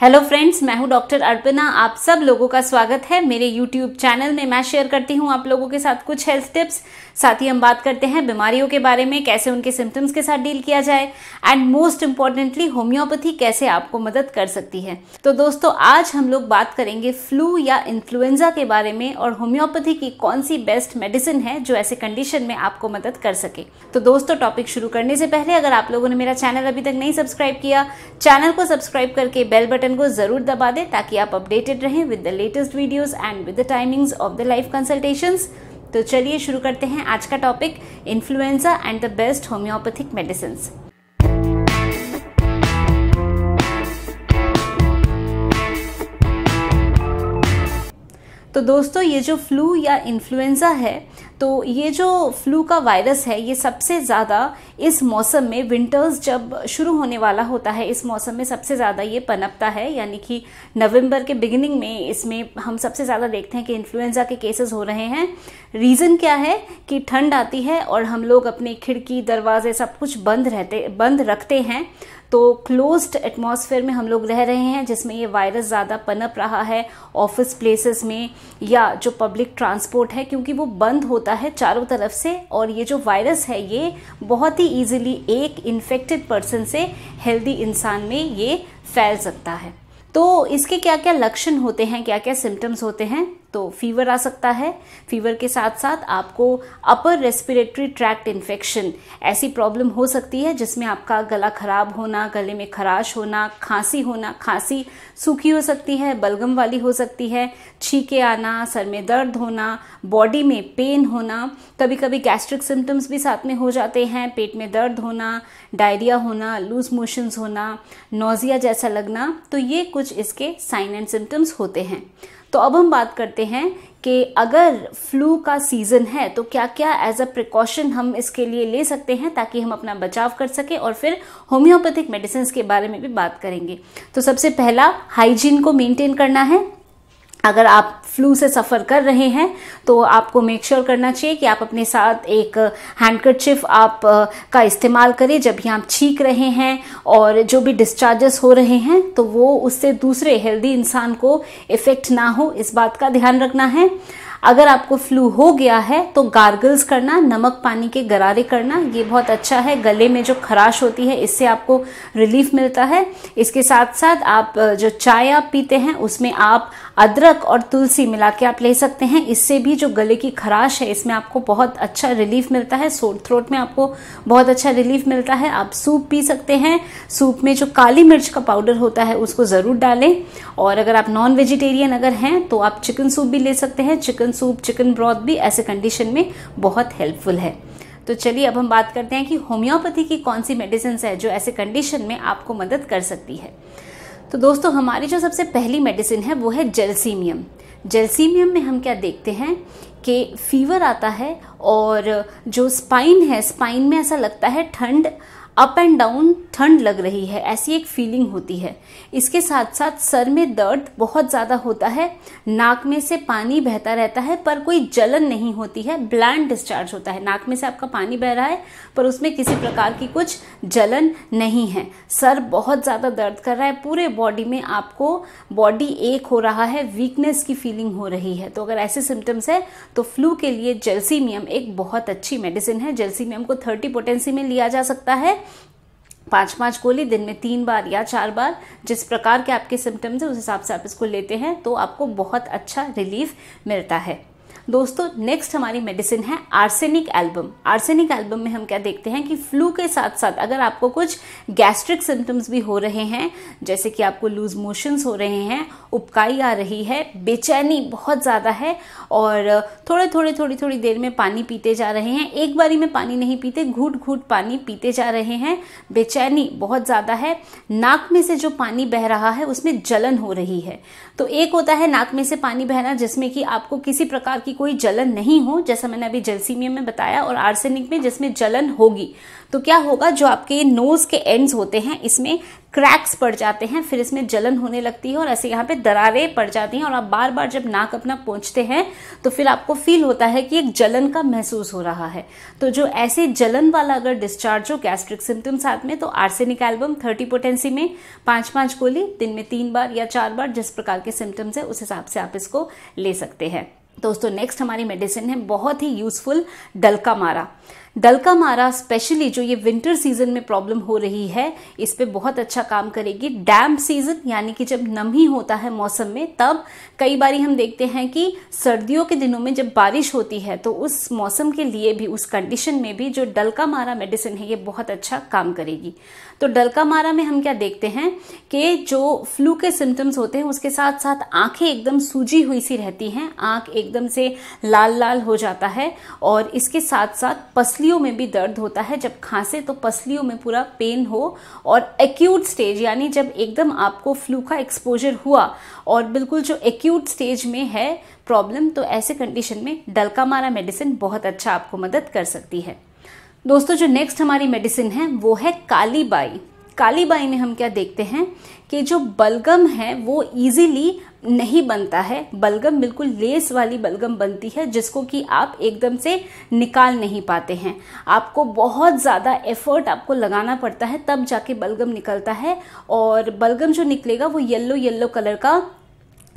hello friends मैं हूं doctor अर्पिना आप सब लोगों का स्वागत है मेरे यूट्यूब चैनल में मैं शेयर करती हूं आप लोगों के साथ कुछ हेल्थ टिप्स साथ ही हम बात करते हैं बीमारियों के बारे में कैसे उनके सिम्टम्स के साथ डील किया जाए एंड मोस्ट इम्पॉर्टेंटली होम्योपैथी कैसे आपको मदद कर सकती है तो दोस्तों आज हम लोग बात करेंगे फ्लू या इन्फ्लुएंजा के बारे में और होम्योपैथी की कौन सी बेस्ट मेडिसिन है जो ऐसे कंडीशन में आपको मदद कर सके तो दोस्तों टॉपिक शुरू करने से पहले अगर आप लोगों ने मेरा चैनल अभी तक नहीं सब्सक्राइब किया चैनल को सब्सक्राइब करके बेल बटन बटन को जरूर दबा दें ताकि आप अपडेटेड रहें with the latest videos and with the timings of the live consultations तो चलिए शुरू करते हैं आज का topic influenza and the best homeopathic medicine तो दोस्तों ये जो फ्लू या इन्फ्लुएंजा है तो ये जो फ्लू का वायरस है ये सबसे ज़्यादा इस मौसम में विंटर्स जब शुरू होने वाला होता है इस मौसम में सबसे ज़्यादा ये पनपता है यानी कि नवंबर के बिगिनिंग में इसमें हम सबसे ज़्यादा देखते हैं कि इन्फ्लुएंज़ा के केसेस हो रहे हैं रीज़न क्या है कि ठंड आती है और हम लोग अपने खिड़की दरवाजे सब कुछ बंद रहते बंद रखते हैं तो क्लोज्ड एटमॉस्फेयर में हम लोग रह रहे हैं जिसमें ये वायरस ज़्यादा पनप रहा है ऑफिस प्लेसेस में या जो पब्लिक ट्रांसपोर्ट है क्योंकि वो बंद होता है चारों तरफ से और ये जो वायरस है ये बहुत ही ईजिली एक इन्फेक्टेड पर्सन से हेल्दी इंसान में ये फैल सकता है तो इसके क्या क्या लक्षण होते हैं क्या क्या सिम्टम्स होते हैं तो फीवर आ सकता है फीवर के साथ साथ आपको अपर रेस्पिरेटरी ट्रैक्ट इन्फेक्शन ऐसी प्रॉब्लम हो सकती है जिसमें आपका गला खराब होना गले में खराश होना खांसी होना खांसी सूखी हो सकती है बलगम वाली हो सकती है छीके आना सर में दर्द होना बॉडी में पेन होना कभी कभी गैस्ट्रिक सिम्टम्स भी साथ में हो जाते हैं पेट में दर्द होना डायरिया होना लूज मोशंस होना नोज़िया जैसा लगना तो ये कुछ इसके साइन एंड सिम्टम्स होते हैं तो अब हम बात करते हैं कि अगर फ्लू का सीज़न है तो क्या क्या एज अ प्रिकॉशन हम इसके लिए ले सकते हैं ताकि हम अपना बचाव कर सकें और फिर होम्योपैथिक मेडिसिन के बारे में भी बात करेंगे तो सबसे पहला हाइजीन को मेंटेन करना है अगर आप फ्लू से सफ़र कर रहे हैं तो आपको मेक श्योर sure करना चाहिए कि आप अपने साथ एक हैंडकरचिफ आप का इस्तेमाल करें जब भी आप छींक रहे हैं और जो भी डिस्चार्जेस हो रहे हैं तो वो उससे दूसरे हेल्दी इंसान को इफ़ेक्ट ना हो इस बात का ध्यान रखना है अगर आपको फ्लू हो गया है तो गार्गल्स करना नमक पानी के गरारे करना ये बहुत अच्छा है गले में जो खराश होती है इससे आपको रिलीफ मिलता है इसके साथ साथ आप जो चाय आप पीते हैं उसमें आप अदरक और तुलसी मिला के आप ले सकते हैं इससे भी जो गले की खराश है इसमें आपको बहुत अच्छा रिलीफ मिलता है सोट थ्रोट में आपको बहुत अच्छा रिलीफ मिलता है आप सूप पी सकते हैं सूप में जो काली मिर्च का पाउडर होता है उसको ज़रूर डालें और अगर आप नॉन वेजिटेरियन अगर हैं तो आप चिकन सूप भी ले सकते हैं चिकन सूप चिकन ब्रॉथ भी ऐसे कंडीशन में बहुत हेल्पफुल है तो चलिए अब हम बात करते हैं कि होम्योपैथी की कौन सी मेडिसिन है जो ऐसे कंडीशन में आपको मदद कर सकती है तो दोस्तों हमारी जो सबसे पहली मेडिसिन है वो है जेलसीमियम जेलसीमियम में हम क्या देखते हैं कि फीवर आता है और जो स्पाइन है स्पाइन में ऐसा लगता है ठंड अप एंड डाउन ठंड लग रही है ऐसी एक फीलिंग होती है इसके साथ साथ सर में दर्द बहुत ज़्यादा होता है नाक में से पानी बहता रहता है पर कोई जलन नहीं होती है ब्लैंड डिस्चार्ज होता है नाक में से आपका पानी बह रहा है पर उसमें किसी प्रकार की कुछ जलन नहीं है सर बहुत ज़्यादा दर्द कर रहा है पूरे बॉडी में आपको बॉडी एक हो रहा है वीकनेस की फीलिंग हो रही है तो अगर ऐसे सिम्टम्स है तो फ्लू के लिए जेलसीमियम एक बहुत अच्छी मेडिसिन है जेलसीमियम को थर्टी पोटेंसी में लिया जा सकता है पाँच पाँच गोली दिन में तीन बार या चार बार जिस प्रकार के आपके सिम्टम्स हैं उस हिसाब से आप इसको लेते हैं तो आपको बहुत अच्छा रिलीफ मिलता है दोस्तों नेक्स्ट हमारी मेडिसिन है आर्सेनिक एल्बम आर्सेनिक एल्बम में हम क्या देखते हैं कि फ्लू के साथ साथ अगर आपको कुछ गैस्ट्रिक सिम्टम्स भी हो रहे हैं जैसे कि आपको लूज मोशंस हो रहे हैं उपकाई आ रही है बेचैनी बहुत ज़्यादा है और थोड़े थोड़े थोड़ी थोड़ी देर में पानी पीते जा रहे हैं एक बारी में पानी नहीं पीते घूट घूट पानी पीते जा रहे हैं बेचैनी बहुत ज़्यादा है नाक में से जो पानी बह रहा है उसमें जलन हो रही है तो एक होता है नाक में से पानी बहना जिसमें कि आपको किसी प्रकार की कोई जलन नहीं हो जैसा मैंने अभी जलसीमियम में बताया और आर्सेनिक में जिसमें जलन होगी तो क्या होगा जो आपके नोज़ के एंड्स होते हैं इसमें क्रैक्स पड़ जाते हैं फिर इसमें जलन होने लगती है और ऐसे यहाँ पे दरारें पड़ जाती हैं और आप बार बार जब नाक अपना पहुँचते हैं तो फिर आपको फील होता है कि एक जलन का महसूस हो रहा है तो जो ऐसे जलन वाला अगर डिस्चार्ज हो गैस्ट्रिक सिम्टम्स साथ में तो आर्सेनिक एल्बम थर्टी पोटेंसी में पाँच पाँच गोली दिन में तीन बार या चार बार जिस प्रकार के सिम्टम्स है उस हिसाब से आप इसको ले सकते हैं दोस्तों नेक्स्ट हमारी मेडिसिन है बहुत ही यूज़फुल डलका मारा डल का मारा स्पेशली जो ये विंटर सीजन में प्रॉब्लम हो रही है इस पर बहुत अच्छा काम करेगी डैम सीजन यानी कि जब नमी होता है मौसम में तब कई बार हम देखते हैं कि सर्दियों के दिनों में जब बारिश होती है तो उस मौसम के लिए भी उस कंडीशन में भी जो डल का मारा मेडिसिन है ये बहुत अच्छा काम करेगी तो डल का मारा में हम क्या देखते हैं कि जो फ्लू के सिम्टम्स होते हैं उसके साथ साथ आंखें एकदम सूजी हुई सी रहती हैं आंख एकदम से लाल लाल हो जाता है और इसके साथ साथ पसली पसलियों में भी दर्द होता है जब खांसे तो पसलियों में पूरा पेन हो और एक्यूट स्टेज यानी जब एकदम आपको फ्लू का एक्सपोजर हुआ और बिल्कुल जो एक्यूट स्टेज में है प्रॉब्लम तो ऐसे कंडीशन में डलका मारा मेडिसिन बहुत अच्छा आपको मदद कर सकती है दोस्तों जो नेक्स्ट हमारी मेडिसिन है वो है काली बाई कालीबाई में हम क्या देखते हैं कि जो बलगम है वो इजीली नहीं बनता है बलगम बिल्कुल लेस वाली बलगम बनती है जिसको कि आप एकदम से निकाल नहीं पाते हैं आपको बहुत ज़्यादा एफर्ट आपको लगाना पड़ता है तब जाके बलगम निकलता है और बलगम जो निकलेगा वो येल्लो येल्लो कलर का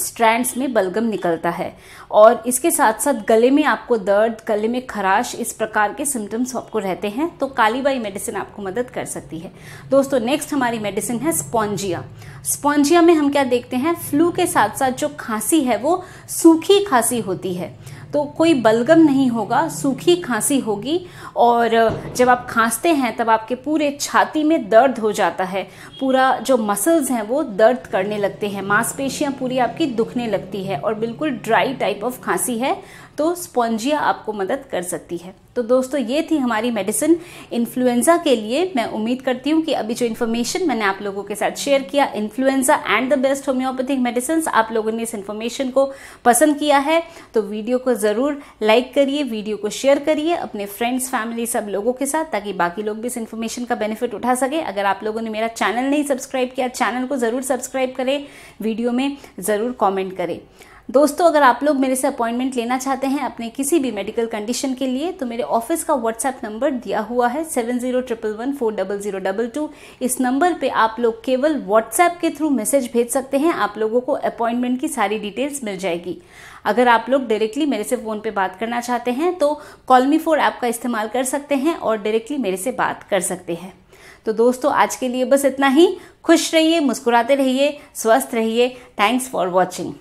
स्ट्रैंड्स में बलगम निकलता है और इसके साथ साथ गले में आपको दर्द गले में खराश इस प्रकार के सिम्टम्स आपको रहते हैं तो कालीबाई मेडिसिन आपको मदद कर सकती है दोस्तों नेक्स्ट हमारी मेडिसिन है स्पॉन्जिया स्पॉन्जिया में हम क्या देखते हैं फ्लू के साथ साथ जो खांसी है वो सूखी खांसी होती है तो कोई बलगम नहीं होगा सूखी खांसी होगी और जब आप खांसते हैं तब आपके पूरे छाती में दर्द हो जाता है पूरा जो मसल्स हैं वो दर्द करने लगते हैं मांसपेशियां पूरी आपकी दुखने लगती है और बिल्कुल ड्राई टाइप ऑफ खांसी है तो स्पॉन्जिया आपको मदद कर सकती है तो दोस्तों ये थी हमारी मेडिसिन इन्फ्लुएंजा के लिए मैं उम्मीद करती हूँ कि अभी जो इन्फॉर्मेशन मैंने आप लोगों के साथ शेयर किया influenza and the best homeopathic medicine आप लोगों ने इस इन्फॉर्मेशन को पसंद किया है तो वीडियो को ज़रूर लाइक करिए वीडियो को शेयर करिए अपने फ्रेंड्स फैमिली सब लोगों के साथ ताकि बाकी लोग भी इस इन्फॉर्मेशन का बेनिफिट उठा सके अगर आप लोगों ने मेरा चैनल नहीं सब्सक्राइब किया चैनल को ज़रूर सब्सक्राइब करें वीडियो में ज़रूर कॉमेंट करें दोस्तों अगर आप लोग मेरे से अपॉइंटमेंट लेना चाहते हैं अपने किसी भी मेडिकल कंडीशन के लिए तो मेरे ऑफिस का व्हाट्सएप नंबर दिया हुआ है seven zero triple one four double zero double two इस नंबर पे आप लोग केवल व्हाट्सएप के थ्रू मैसेज भेज सकते हैं आप लोगों को अपॉइंटमेंट की सारी डिटेल्स मिल जाएगी अगर आप लोग डायरेक्टली मेरे से फ़ोन पे बात करना चाहते हैं तो कॉलमी फोर ऐप का इस्तेमाल कर सकते हैं और डायरेक्टली मेरे से बात कर सकते हैं तो दोस्तों आज के लिए बस इतना ही खुश रहिए मुस्कुराते रहिए स्वस्थ रहिए थैंक्स फॉर वॉचिंग